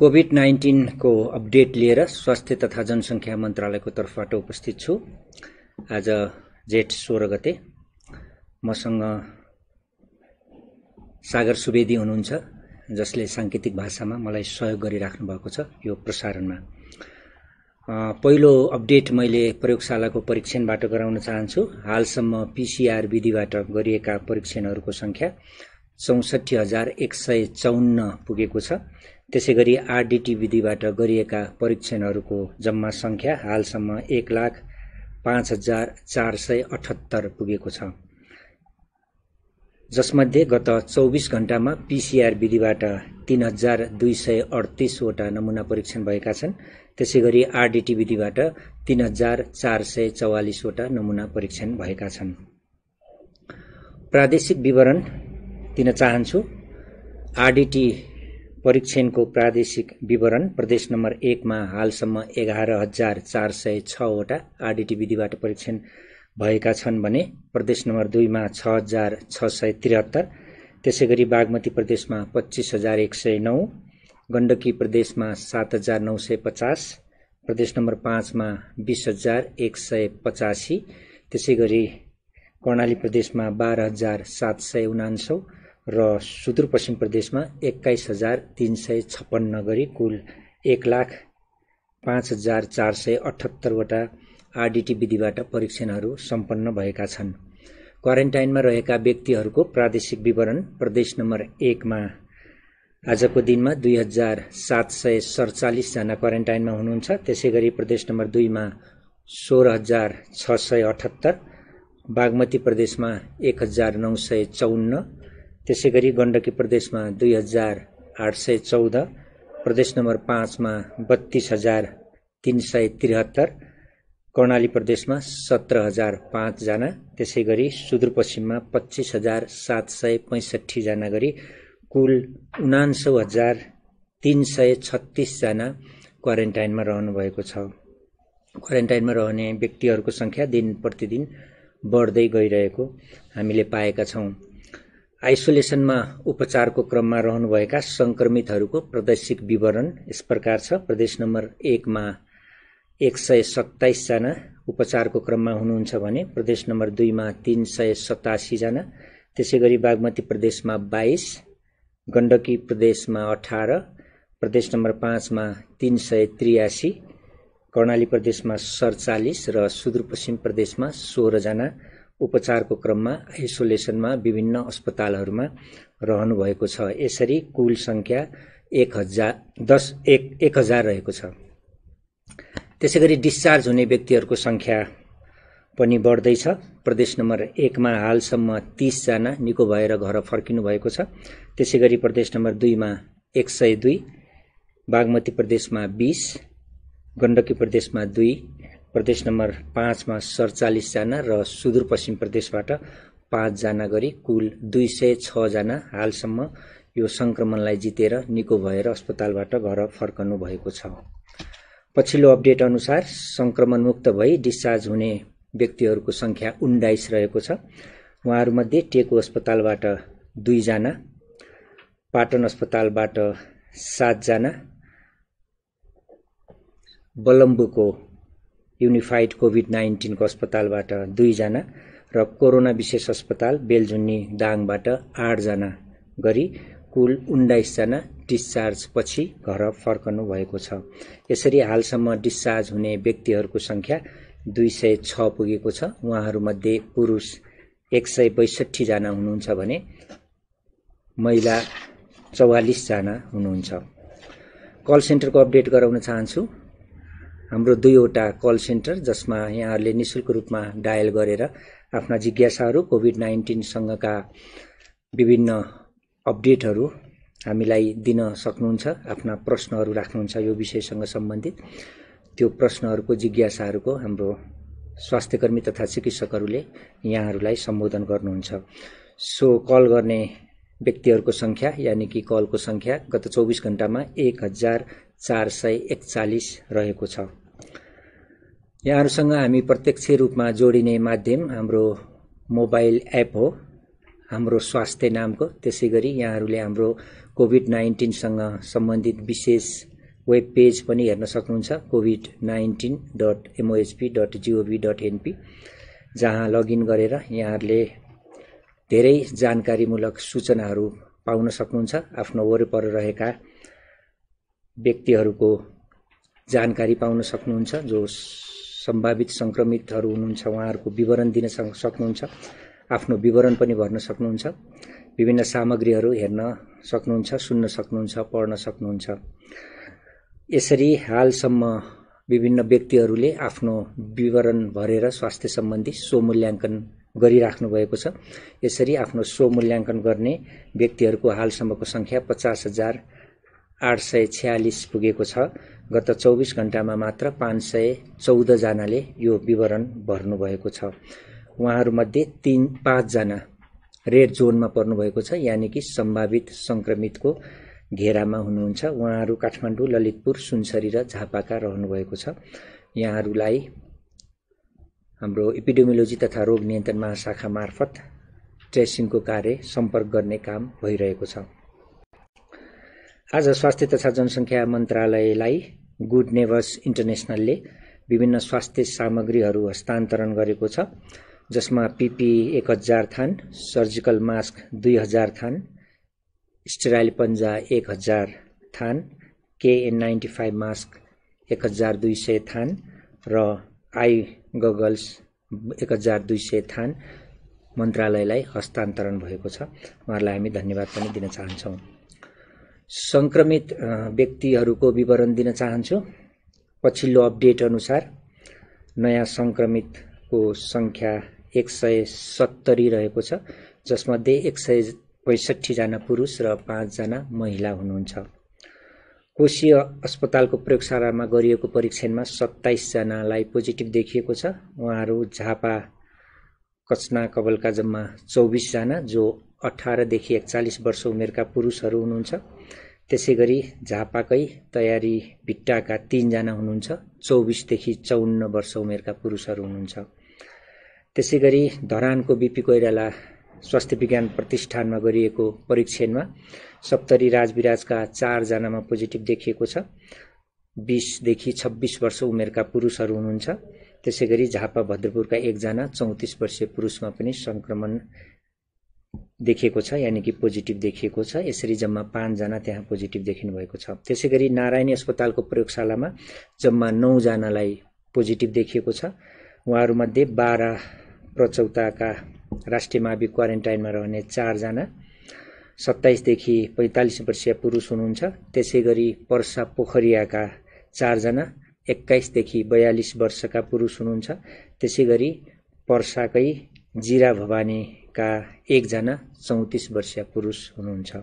covid नाइन्टिनको update लिएर स्वास्थ्य तथा जनसङ्ख्या मन्त्रालयको तर्फबाट उपस्थित छु आज जेठ सोह्र गते मसँग सागर सुवेदी हुनुहुन्छ जसले साङ्केतिक भाषामा मलाई सहयोग गरिराख्नु भएको छ यो प्रसारणमा पहिलो अपडेट मैले प्रयोगशालाको परीक्षणबाट गराउन चाहन्छु हालसम्म पिसिआर विधिबाट गरिएका परीक्षणहरूको सङ्ख्या चौसठी हजार एक सय चौन्न पुगेको छ त्यसै गरी आरडिटी विधिबाट गरिएका परीक्षणहरूको जम्मा सङ्ख्या हालसम्म एक लाख पाँच हजार चार सय अठहत्तर पुगेको छ जसमध्ये गत चौबिस घण्टामा पिसिआर विधिबाट तिन हजार दुई सय अडतिसवटा नमुना परीक्षण भएका छन् त्यसै गरी आरडिटी विधिबाट तिन हजार चार सय चौवालिसवटा नमुना परीक्षण भएका छन् प्रादेशिक विवरण दिन चाहन्छु आरडिटी परीक्षणको प्रादेशिक विवरण प्रदेश नम्बर एकमा हालसम्म एघार हजार चार सय छवटा आरडिटी विधिबाट परीक्षण भएका छन् भने प्रदेश नम्बर दुईमा छ हजार छ सय त्रिहत्तर त्यसै गरी बागमती प्रदेशमा पच्चिस हजार एक सय नौ गण्डकी प्रदेशमा सात हजार नौ सय पचास प्रदेश नम्बर पाँचमा बिस हजार एक सय पचासी त्यसै गरी कर्णाली प्रदेशमा बाह्र हजार सात सय उनान्सौ र सुदूरपश्चिम प्रदेशमा एक्काइस हजार तिन सय छप्पन्न गरी कुल एक लाख पाँच हजार चार सय अठहत्तरवटा आरडिटी विधिबाट परीक्षणहरू सम्पन्न भएका छन् क्वारेन्टाइनमा रहेका व्यक्तिहरूको प्रादेशिक विवरण प्रदेश नम्बर एकमा आजको दिनमा दुई हजार सात सय सडचालिसजना क्वारेन्टाइनमा हुनुहुन्छ त्यसै गरी प्रदेश नम्बर दुईमा सोह्र हजार छ सय अठहत्तर बागमती प्रदेशमा एक हजार नौ सय चौन्न त्यसै गरी गण्डकी प्रदेशमा दुई हजार आठ सय चौध प्रदेश नम्बर पाँचमा बत्तिस हजार तिन सय त्रिहत्तर कर्णाली प्रदेशमा सत्र हजार पाँचजना त्यसै गरी सुदूरपश्चिममा पच्चिस हजार सात सय पैँसठीजना गरी कुल उनान्सौ हजार तिन सय छत्तिसजना क्वारेन्टाइनमा रहनुभएको छ क्वारेन्टाइनमा रहने व्यक्तिहरूको सङ्ख्या दिन प्रतिदिन बढ्दै गइरहेको हामीले पाएका छौँ आइसोलेसनमा उपचारको क्रममा रहनुभएका संक्रमितहरूको प्रदर्शित विवरण यस प्रकार छ प्रदेश नम्बर एकमा एक सय सत्ताइसजना उपचारको क्रममा हुनुहुन्छ भने प्रदेश नम्बर दुईमा तिन सय सतासीजना त्यसै गरी बागमती प्रदेशमा बाइस गण्डकी प्रदेशमा अठार प्रदेश नम्बर पाँचमा तिन सय त्रियासी कर्णाली प्रदेशमा सडचालिस र सुदूरपश्चिम प्रदेशमा सोह्रजना उपचारको क्रममा आइसोलेसनमा विभिन्न अस्पतालहरूमा रहनुभएको छ यसरी कुल सङ्ख्या एक हजार दस एक एक हजार रहेको छ त्यसै गरी डिस्चार्ज हुने व्यक्तिहरूको सङ्ख्या पनि बढ्दैछ प्रदेश नम्बर एकमा हालसम्म तिसजना निको भएर घर फर्किनु भएको छ त्यसै गरी प्रदेश नम्बर दुईमा एक सय दुई बागमती प्रदेशमा बिस गण्डकी प्रदेशमा दुई प्रदेश नम्बर पाँचमा सडचालिसजना र सुदूरपश्चिम प्रदेशबाट पाँचजना गरी कुल दुई सय छजना हालसम्म यो सङ्क्रमणलाई जितेर निको भएर अस्पतालबाट घर फर्कनु भएको छ पछिल्लो अपडेट अनुसार संक्रमण मुक्त भई डिस्चार्ज हुने व्यक्तिहरूको सङ्ख्या उन्नाइस रहेको छ उहाँहरूमध्ये टेको अस्पतालबाट दुईजना पाटन अस्पतालबाट सातजना बलम्बुको युनिफाइड कोभिड नाइन्टिनको अस्पतालबाट दुईजना र कोरोना विशेष अस्पताल बेलजुन्नी दाङबाट आठजना गरी कुल उन्नाइसजना डिस्चार्ज पछि घर फर्कनु भएको छ यसरी हालसम्म डिस्चार्ज हुने व्यक्तिहरूको सङ्ख्या दुई सय छ पुगेको छ उहाँहरूमध्ये पुरुष एक सय बैसठीजना हुनुहुन्छ भने महिला चौवालिसजना हुनुहुन्छ कल सेन्टरको अपडेट गराउन चाहन्छु हाम्रो दुईवटा कल सेन्टर जसमा यहाँहरूले निशुल्क शुल्क रूपमा डायल गरेर आफ्ना जिज्ञासाहरू कोभिड नाइन्टिनसँगका विभिन्न अपडेटहरू हामीलाई दिन सक्नुहुन्छ आफ्ना प्रश्नहरू राख्नुहुन्छ यो विषयसँग सम्बन्धित त्यो प्रश्नहरूको जिज्ञासाहरूको हाम्रो स्वास्थ्यकर्मी तथा चिकित्सकहरूले यहाँहरूलाई सम्बोधन गर्नुहुन्छ सो कल गर्ने व्यक्तिहरूको सङ्ख्या यानि कि कलको सङ्ख्या गत चौबिस घन्टामा एक हजार चार सय एकचालिस रहेको छ यहाँहरूसँग हामी प्रत्यक्ष रूपमा जोडिने माध्यम हाम्रो मोबाइल एप हो हाम्रो स्वास्थ्य नामको त्यसै गरी यहाँहरूले हाम्रो कोभिड नाइन्टिनसँग सम्बन्धित विशेष वेब पेज पनि हेर्न सक्नुहुन्छ Covid nineteen dot MOHP dot G O V dot NP जहाँ लगइन गरेर यहाँहरूले धेरै जानकारीमूलक सूचनाहरू पाउन सक्नुहुन्छ आफ्नो वरिपर रहेका व्यक्तिहरूको जानकारी पाउन सक्नुहुन्छ जो सम्भावित सङ्क्रमितहरू हुनुहुन्छ उहाँहरूको विवरण दिन सक्नुहुन्छ आफ्नो विवरण पनि भर्न सक्नुहुन्छ विभिन्न सामग्रीहरू हेर्न सक्नुहुन्छ सुन्न सक्नुहुन्छ पढ्न सक्नुहुन्छ यसरी हालसम्म विभिन्न व्यक्तिहरूले आफ्नो विवरण भरेर स्वास्थ्य सम्बन्धी स्वमूल्याङ्कन गरिराख्नु भएको छ यसरी आफ्नो स्वमूल्याङ्कन गर्ने व्यक्तिहरूको हालसम्मको सङ्ख्या पचास हजार आठ सय छ्यालिस पुगेको छ गत चौबिस घन्टामा मात्र पाँच सय चौधजनाले यो विवरण भर्नुभएको छ उहाँहरूमध्ये तिन पाँचजना रेड जोनमा पर्नुभएको छ यानि कि सम्भावित सङ्क्रमितको घेरामा हुनुहुन्छ उहाँहरू काठमाडौँ ललितपुर सुनसरी र झापाका रहनुभएको छ यहाँहरूलाई हाम्रो इपिडेमियोलोजी तथा रोग नियन्त्रण महाशाखा मार्फत ट्रेसिङको कार्य सम्पर्क गर्ने काम भइरहेको छ आज स्वास्थ्य तथा जनसङ्ख्या मन्त्रालयलाई गुड नेभर्स इन्टरनेसनलले विभिन्न स्वास्थ्य सामग्रीहरू हस्तान्तरण गरेको छ जसमा पिपी एक हजार थान सर्जिकल मास्क दुई हजार थान स्टेराइल पन्जा एक हजार थान केएन नाइन्टी फाइभ मास्क एक हजार दुई सय थान र आई गगल्स एक हजार दुई सय थान मन्त्रालयलाई हस्तान्तरण भएको छ उहाँहरूलाई हामी धन्यवाद पनि दिन चाहन्छौँ संक्रमित व्यक्तिहरूको विवरण दिन चाहन्छु पछिल्लो अपडेट अनुसार नयाँ संक्रमितको सङ्ख्या एक सय सत्तरी रहेको छ जसमध्ये एक सय पैँसठीजना पुरुष र पाँचजना महिला हुनुहुन्छ कोशी अस्पतालको प्रयोगशालामा गरिएको परीक्षणमा सत्ताइसजनालाई पोजिटिभ देखिएको छ उहाँहरू झापा कचना कबलका जम्मा चौबिसजना जो अठारदेखि एकचालिस वर्ष उमेरका पुरुषहरू हुनुहुन्छ त्यसै गरी झापाकै तयारी भिट्टाका तिनजना हुनुहुन्छ चौबिसदेखि चौन्न वर्ष उमेरका पुरुषहरू हुनुहुन्छ त्यसै गरी धरानको बिपी कोइराला स्वास्थ्य विज्ञान प्रतिष्ठानमा गरिएको परीक्षणमा सप्तरी राजविराजका चारजनामा पोजिटिभ देखिएको छ बिसदेखि छब्बिस वर्ष उमेरका पुरुषहरू हुनुहुन्छ त्यसै गरी झापा भद्रपुरका एकजना चौतिस वर्षीय पुरुषमा पनि सङ्क्रमण देखिएको छ यानि कि पोजिटिभ देखिएको छ यसरी जम्मा पाँचजना त्यहाँ पोजिटिभ देखिनु भएको छ त्यसै गरी नारायणी अस्पतालको प्रयोगशालामा जम्मा नौजनालाई पोजिटिभ देखिएको छ उहाँहरूमध्ये बाह्र प्रचौताका राष्ट्रिय मावि क्वारेन्टाइनमा रहने चारजना सत्ताइसदेखि पैँतालिस वर्षीय पुरुष हुनुहुन्छ त्यसै गरी पर्सा पोखरियाका चारजना एक्काइसदेखि बयालिस वर्षका पुरुष हुनुहुन्छ त्यसै गरी पर्साकै जिरा भवानी का एकजना चौतिस वर्षीय पुरुष हुनुहुन्छ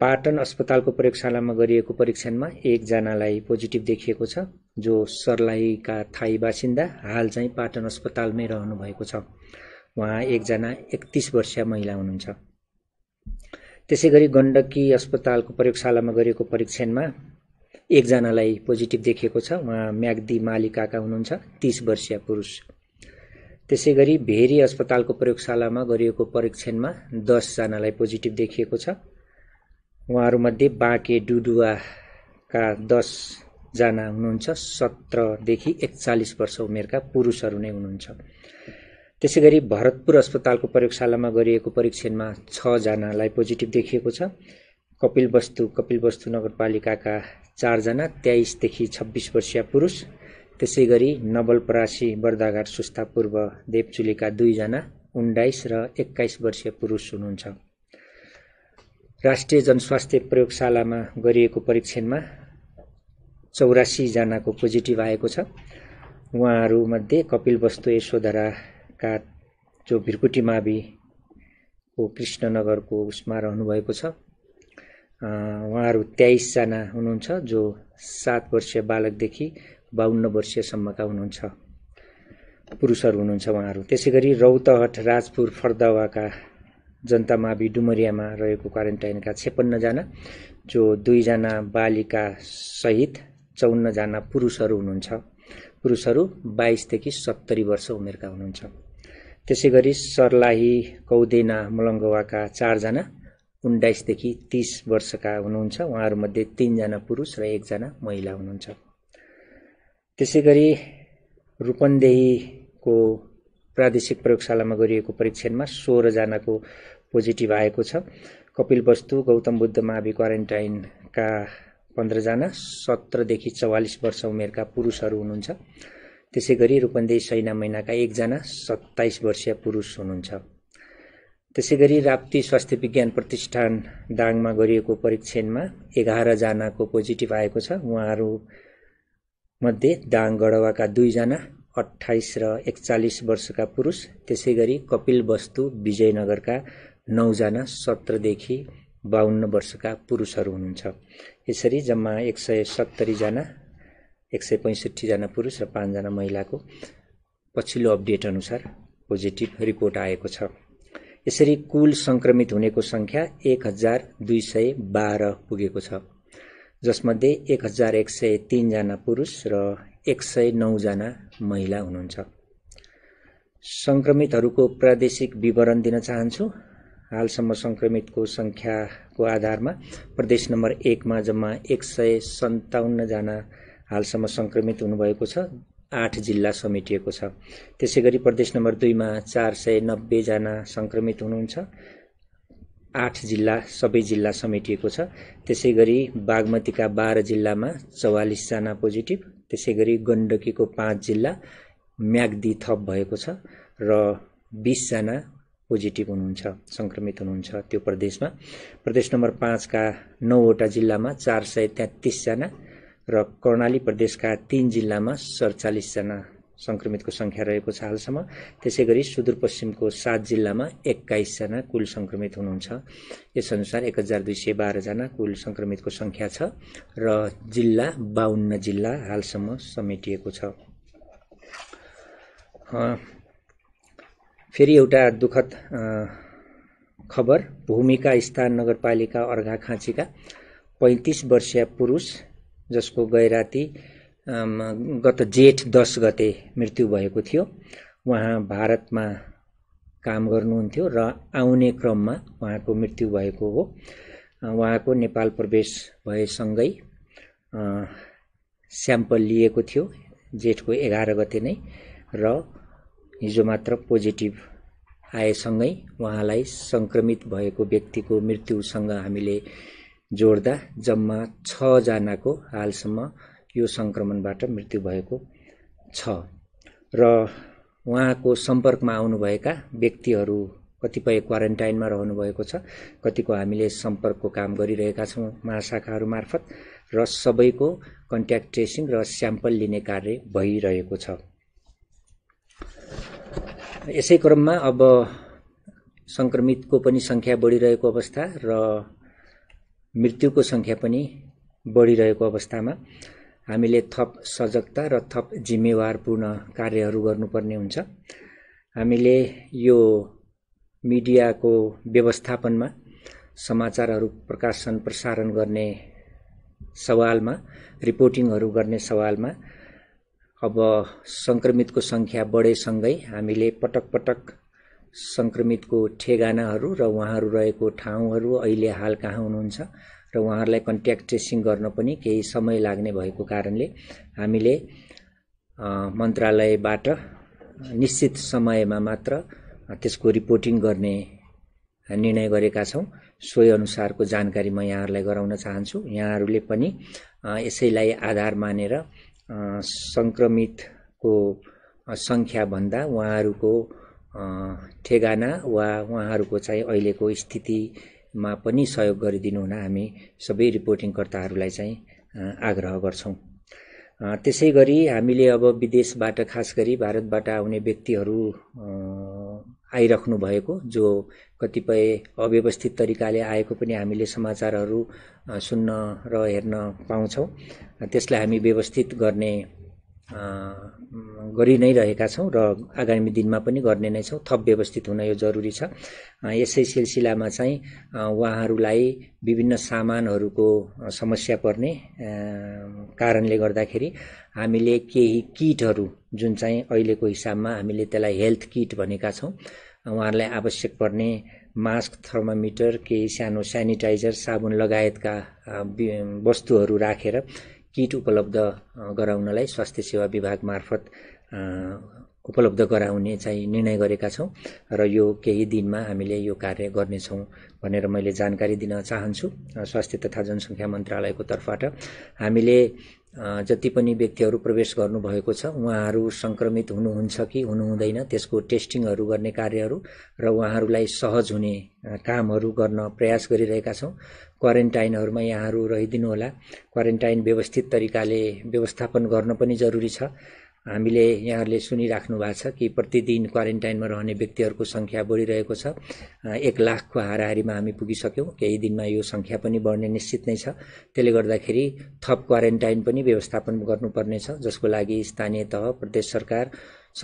पाटन अस्पतालको प्रयोगशालामा गरिएको परीक्षणमा एकजनालाई पोजिटिभ देखिएको छ जो सर्लाहीका थाई बासिन्दा हाल चाहिँ पाटन अस्पतालमै रहनु भएको छ उहाँ एकजना एकतिस वर्षीय महिला हुनुहुन्छ त्यसै गरी गण्डकी अस्पतालको प्रयोगशालामा गरिएको परीक्षणमा एकजनालाई पोजिटिभ देखिएको छ उहाँ म्याग्दी मालिकाका हुनुहुन्छ तिस वर्षीय पुरुष त्यसै गरी भेरी अस्पतालको प्रयोगशालामा गरिएको परीक्षणमा दसजनालाई पोजिटिभ देखिएको छ उहाँहरूमध्ये बाँके डुडुवाका दसजना हुनुहुन्छ सत्रदेखि एकचालिस वर्ष उमेरका पुरुषहरू नै हुनुहुन्छ त्यसै गरी भरतपुर अस्पतालको प्रयोगशालामा गरिएको परीक्षणमा छजनालाई पोजिटिभ देखिएको छ कपिल वस्तु कपिल वस्तु नगरपालिकाका चारजना तेइसदेखि छब्बिस वर्षीय पुरुष त्यसै गरी नवलपरासी बर्दाघाट सुस्ता पूर्व देवचुलीका दुईजना उन्नाइस र एक्काइस वर्षीय पुरुष हुनुहुन्छ राष्ट्रिय जनस्वास्थ्य प्रयोगशालामा गरिएको परीक्षणमा चौरासीजनाको पोजिटिभ आएको छ उहाँहरूमध्ये कपिल वस्तु यशोधराका जो भिरकुटी माविको कृष्णनगरको उसमा रहनुभएको छ उहाँहरू तेइसजना हुनुहुन्छ जो सात वर्षीय बालकदेखि बाहन्न वर्षीयसम्मका हुनुहुन्छ पुरुषहरू हुनुहुन्छ उहाँहरू त्यसै गरी रौतहट राजपुर फर्दावाका जनता डुमरियामा रहेको क्वारेन्टाइनका छेपन्नजना जो दुईजना बालिका सहित चौन्नजना पुरुषहरू हुनुहुन्छ पुरुषहरू बाइसदेखि सत्तरी वर्ष उमेरका हुनुहुन्छ त्यसै गरी सर्लाही कौदेना मलङ्गवाका चारजना उन्नाइसदेखि तिस वर्षका हुनुहुन्छ उहाँहरूमध्ये तिनजना पुरुष र एकजना महिला हुनुहुन्छ त्यसै गरी रूपन्देहीको प्रादेशिक प्रयोगशालामा गरिएको परीक्षणमा सोह्रजनाको पोजिटिभ आएको छ कपिल वस्तु गौतम बुद्ध महावि क्वारेन्टाइनका पन्ध्रजना सत्रदेखि चौवालिस वर्ष उमेरका पुरुषहरू हुनुहुन्छ त्यसै गरी रूपन्देही सैना महिनाका एकजना सत्ताइस वर्षीय पुरुष हुनुहुन्छ त्यसै गरी राप्ती स्वास्थ्य विज्ञान प्रतिष्ठान दाङमा गरिएको परीक्षणमा एघारजनाको पोजिटिभ आएको छ उहाँहरू मध्ये दाङ दाङगढवाका दुईजना अठाइस र एकचालिस वर्षका पुरुष त्यसै गरी कपिल वस्तु विजयनगरका नौजना सत्रदेखि बाहन्न वर्षका पुरुषहरू हुनुहुन्छ यसरी जम्मा एक सय सत्तरीजना एक सय पैँसठीजना पुरुष र पाँचजना महिलाको पछिल्लो अपडेट अनुसार पोजिटिभ रिपोर्ट आएको छ यसरी कुल सङ्क्रमित हुनेको सङ्ख्या एक हजार दुई सय बाह्र पुगेको छ जसमध्ये एक हजार एक सय तिनजना पुरुष र एक सय नौजना महिला हुनुहुन्छ सङ्क्रमितहरूको प्रादेशिक विवरण दिन चाहन्छु हालसम्म सङ्क्रमितको सङ्ख्याको आधारमा प्रदेश नम्बर एकमा जम्मा एक सय सन्ताउन्नजना हालसम्म सङ्क्रमित हुनुभएको छ आठ जिल्ला समेटिएको छ त्यसै गरी प्रदेश नम्बर दुईमा चार सय नब्बेजना सङ्क्रमित हुनुहुन्छ आठ जिल्ला सबै जिल्ला समेटिएको छ त्यसै गरी बागमतीका बाह्र जिल्लामा चौवालिसजना पोजिटिभ त्यसै गरी गण्डकीको पाँच जिल्ला म्याग्दी थप भएको छ र बिसजना पोजिटिभ हुनुहुन्छ सङ्क्रमित हुनुहुन्छ त्यो प्रदेशमा प्रदेश नम्बर पाँचका नौवटा जिल्लामा चार सय तेत्तिसजना र कर्णाली प्रदेशका तिन जिल्लामा सडचालिसजना सङ्क्रमितको सङ्ख्या रहेको छ हालसम्म त्यसै गरी सुदूरपश्चिमको सात जिल्लामा एक्काइसजना कुल सङ्क्रमित हुनुहुन्छ यसअनुसार एक हजार दुई सय बाह्रजना कुल सङ्क्रमितको सङ्ख्या छ र जिल्ला बाहन्न जिल्ला हालसम्म समेटिएको छ फेरि एउटा दुःखद खबर भूमिका स्थान नगरपालिका अर्घाखाँचीका पैँतिस वर्षीय पुरुष जसको गैराती गत जेठ दस गते मृत्यु भएको थियो उहाँ भारतमा काम गर्नुहुन्थ्यो र आउने क्रममा उहाँको मृत्यु भएको हो उहाँको नेपाल प्रवेश भएसँगै स्याम्पल लिएको थियो जेठको एघार गते नै र हिजो मात्र पोजिटिभ आएसँगै उहाँलाई सङ्क्रमित भएको व्यक्तिको मृत्युसँग हामीले जोड्दा जम्मा छजनाको हालसम्म यो सङ्क्रमणबाट मृत्यु भएको छ र उहाँको सम्पर्कमा आउनुभएका व्यक्तिहरू कतिपय क्वारेन्टाइनमा रहनुभएको छ कतिको हामीले सम्पर्कको काम गरिरहेका छौँ महाशाखाहरू मार्फत र सबैको कन्ट्याक्ट ट्रेसिङ र स्याम्पल लिने कार्य भइरहेको छ यसै क्रममा अब सङ्क्रमितको पनि सङ्ख्या बढिरहेको अवस्था र मृत्युको सङ्ख्या पनि बढिरहेको अवस्थामा हामीले थप सजगता र थप जिम्मेवारपूर्ण कार्यहरू गर्नुपर्ने हुन्छ हामीले यो मिडियाको व्यवस्थापनमा समाचारहरू प्रकाशन प्रसारण गर्ने सवालमा रिपोर्टिङहरू गर्ने सवालमा अब सङ्क्रमितको सङ्ख्या बढेसँगै हामीले पटक पटक सङ्क्रमितको ठेगानाहरू र उहाँहरू रहेको ठाउँहरू अहिले हाल कहाँ हुनुहुन्छ र उहाँहरूलाई कन्ट्याक्ट ट्रेसिङ गर्न पनि केही समय लाग्ने भएको कारणले हामीले मन्त्रालयबाट निश्चित समयमा मात्र त्यसको रिपोर्टिङ गर्ने निर्णय गरेका छौँ अनुसारको जानकारी म यहाँहरूलाई गराउन चाहन्छु यहाँहरूले पनि यसैलाई आधार मानेर सङ्क्रमितको सङ्ख्याभन्दा उहाँहरूको ठेगाना वा उहाँहरूको चाहिँ अहिलेको स्थिति मा पनि सहयोग गरिदिनु हुन हामी सबै रिपोर्टिङकर्ताहरूलाई चाहिँ आग्रह गर्छौँ त्यसै गरी हामीले अब विदेशबाट खास गरी भारतबाट आउने व्यक्तिहरू आइराख्नु भएको जो कतिपय अव्यवस्थित तरिकाले आएको पनि हामीले समाचारहरू सुन्न र हेर्न पाउँछौँ त्यसलाई हामी व्यवस्थित गर्ने गरि नै रहेका छौँ र आगामी दिनमा पनि गर्ने नै छौँ थप व्यवस्थित हुन यो जरुरी छ यसै सिलसिलामा चाहिँ उहाँहरूलाई विभिन्न सामानहरूको समस्या पर्ने कारणले गर्दाखेरि हामीले केही किटहरू जुन चाहिँ अहिलेको हिसाबमा हामीले त्यसलाई हेल्थ किट भनेका छौँ उहाँहरूलाई आवश्यक पर्ने मास्क थर्मोमिटर केही सानो सेनिटाइजर साबुन लगायतका वस्तुहरू राखेर किट उपलब्ध गराउनलाई स्वास्थ्य सेवा विभाग मार्फत उपलब्ध गराउने चाहिँ निर्णय गरेका छौँ र यो केही दिनमा हामीले यो कार्य गर्नेछौँ भनेर मैले जानकारी दिन चाहन्छु स्वास्थ्य तथा जनसङ्ख्या मन्त्रालयको तर्फबाट हामीले जति पनि व्यक्तिहरू प्रवेश गर्नुभएको छ उहाँहरू सङ्क्रमित हुनुहुन्छ कि हुनुहुँदैन त्यसको टेस्टिङहरू गर्ने कार्यहरू र उहाँहरूलाई सहज हुने कामहरू गर्न प्रयास गरिरहेका छौँ क्वारेन्टाइनहरूमा यहाँहरू रहिदिनुहोला क्वारेन्टाइन व्यवस्थित तरिकाले व्यवस्थापन गर्न पनि जरुरी छ हामीले यहाँहरूले सुनिराख्नु भएको छ कि प्रतिदिन क्वारेन्टाइनमा रहने व्यक्तिहरूको सङ्ख्या बढिरहेको छ एक लाखको हाराहारीमा हामी पुगिसक्यौँ केही दिनमा यो सङ्ख्या पनि बढ्ने निश्चित नै छ त्यसले गर्दाखेरि थप क्वारेन्टाइन पनि व्यवस्थापन गर्नुपर्नेछ जसको लागि स्थानीय तह प्रदेश सरकार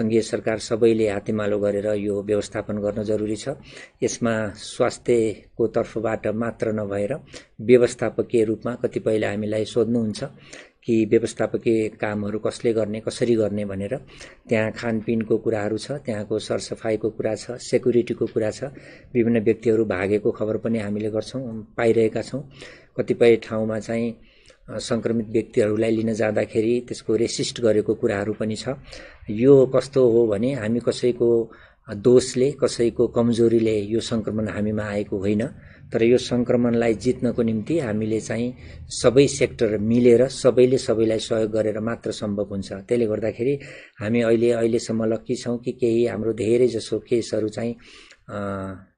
सङ्घीय सरकार सबैले हातेमालो गरेर यो व्यवस्थापन गर्न जरुरी छ यसमा स्वास्थ्यको तर्फबाट मात्र नभएर व्यवस्थापकीय रूपमा कतिपयले हामीलाई सोध्नुहुन्छ कि व्यवस्थापकीय कामहरू कसले गर्ने कसरी गर्ने भनेर त्यहाँ खानपिनको कुराहरू छ त्यहाँको सरसफाइको कुरा छ सेक्युरिटीको कुरा छ विभिन्न व्यक्तिहरू भागेको खबर पनि हामीले गर्छौँ पाइरहेका छौँ कतिपय ठाउँमा चाहिँ सङ्क्रमित व्यक्तिहरूलाई लिन जाँदाखेरि त्यसको रेसिस्ट गरेको कुराहरू पनि छ यो कस्तो हो भने हामी कसैको दोषले कसैको कमजोरीले यो सङ्क्रमण हामीमा आएको होइन तर यो सङ्क्रमणलाई जित्नको निम्ति हामीले चाहिँ सबै सेक्टर मिलेर सबैले सबैलाई सहयोग गरेर मात्र सम्भव हुन्छ त्यसले गर्दाखेरि हामी अहिले अहिलेसम्म लक्की छौँ कि केही हाम्रो धेरै जसो केसहरू चाहिँ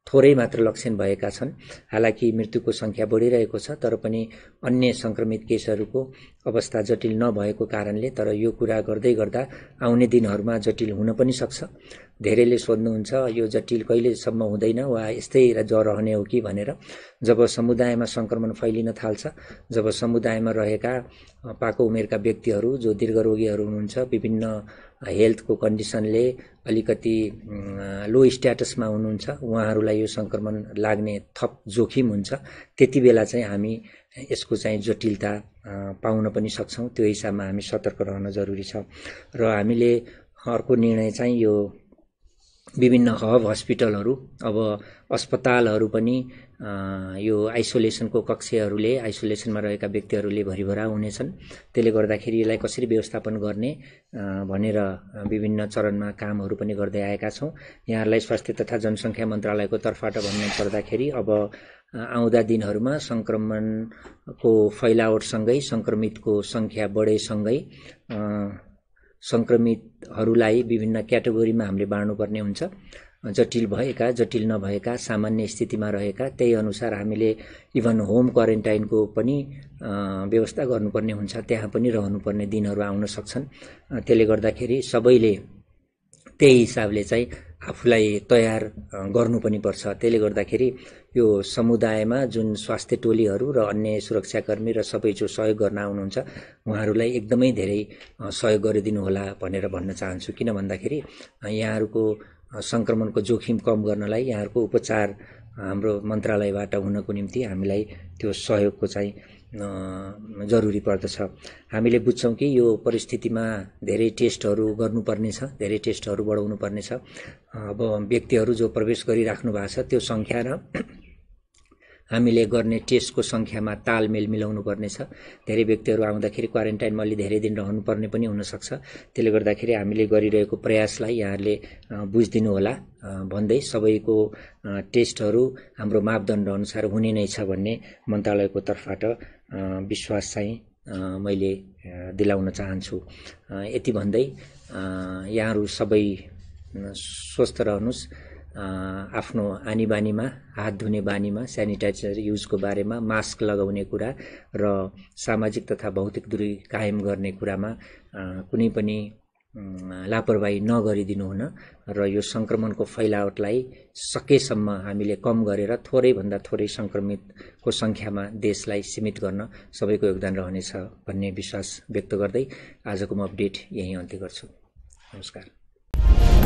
थोरै मात्र लक्षण भएका छन् हालाकि मृत्युको सङ्ख्या बढिरहेको छ तर पनि अन्य सङ्क्रमित केसहरूको अवस्था जटिल नभएको कारणले तर यो कुरा गर्दै गर्दा आउने दिनहरूमा जटिल हुन पनि सक्छ धेरैले सोध्नुहुन्छ यो जटिल कहिलेसम्म हुँदैन वा यस्तै रहने हो कि भनेर जब समुदायमा सङ्क्रमण फैलिन थाल्छ जब समुदायमा रहेका पाको उमेरका व्यक्तिहरू जो दीर्घरोगीहरू हुनुहुन्छ विभिन्न हेल्थको कन्डिसनले अलिकति लो स्ट्याटसमा हुनुहुन्छ उहाँहरूलाई यो सङ्क्रमण लाग्ने थप जोखिम हुन्छ त्यति बेला चाहिँ हामी यसको चाहिँ जटिलता पाउन पनि सक्छौँ त्यो हिसाबमा हामी सतर्क रहन जरुरी छ र हामीले अर्को निर्णय चाहिँ यो विभिन्न हब हस्पिटलहरू अब अस्पतालहरू पनि यो आइसोलेसनको कक्षहरूले आइसोलेसनमा रहेका व्यक्तिहरूले भरिभरा हुनेछन् त्यसले गर्दाखेरि यसलाई कसरी व्यवस्थापन गर्ने भनेर विभिन्न चरणमा कामहरू पनि गर्दै आएका छौँ यहाँहरूलाई स्वास्थ्य तथा जनसङ्ख्या मन्त्रालयको तर्फबाट भन्नु भन्नुपर्दाखेरि अब आउँदा दिनहरूमा सङ्क्रमणको फैलावटसँगै सङ्क्रमितको सङ्ख्या बढेसँगै सङ्क्रमित हरूलाई विभिन्न क्याटेगोरीमा हामीले बाँड्नुपर्ने हुन्छ जटिल भएका जटिल नभएका सामान्य स्थितिमा रहेका त्यही अनुसार हामीले इभन होम क्वारेन्टाइनको पनि व्यवस्था गर्नुपर्ने हुन्छ त्यहाँ पनि रहनुपर्ने दिनहरू आउन सक्छन् त्यसले गर्दाखेरि सबैले त्यही हिसाबले चाहिँ आफूलाई तयार गर्नु पनि पर्छ त्यसले गर्दाखेरि यो समुदायमा जुन स्वास्थ्य टोलीहरू र अन्य सुरक्षाकर्मी र सबै जो सहयोग गर्न आउनुहुन्छ उहाँहरूलाई एकदमै धेरै सहयोग गरिदिनु होला भनेर भन्न चाहन्छु किन भन्दाखेरि यहाँहरूको सङ्क्रमणको जोखिम कम गर्नलाई यहाँहरूको उपचार हाम्रो मन्त्रालयबाट हुनको निम्ति हामीलाई त्यो सहयोगको चाहिँ जरुरी पर्दछ हामीले बुझ्छौँ कि यो परिस्थितिमा धेरै टेस्टहरू गर्नुपर्नेछ धेरै टेस्टहरू बढाउनु पर्नेछ अब व्यक्तिहरू जो प्रवेश गरिराख्नु भएको छ त्यो सङ्ख्या र हामीले गर्ने टेस्टको सङ्ख्यामा तालमेल मिलाउनु पर्नेछ धेरै व्यक्तिहरू आउँदाखेरि क्वारेन्टाइनमा अलि धेरै दिन रहनुपर्ने पनि हुनसक्छ त्यसले गर्दाखेरि हामीले गरिरहेको प्रयासलाई यहाँहरूले बुझिदिनु होला भन्दै सबैको टेस्टहरू हाम्रो मापदण्ड अनुसार हुने नै छ भन्ने मन्त्रालयको तर्फबाट विश्वास चाहिँ मैले दिलाउन चाहन्छु यति भन्दै यहाँहरू सबै स्वस्थ रहनुहोस् आफ्नो आनी बानीमा हात धुने बानीमा सेनिटाइजर युजको बारेमा मास्क लगाउने कुरा र सामाजिक तथा भौतिक दूरी कायम गर्ने कुरामा कुनै पनि लापरवाही हुन र यो सङ्क्रमणको फैलावटलाई सकेसम्म हामीले कम गरेर थोरैभन्दा थोरै सङ्क्रमितको सङ्ख्यामा देशलाई सीमित गर्न सबैको योगदान रहनेछ भन्ने विश्वास व्यक्त गर्दै आजको म अपडेट यहीँ अन्त्य गर्छु नमस्कार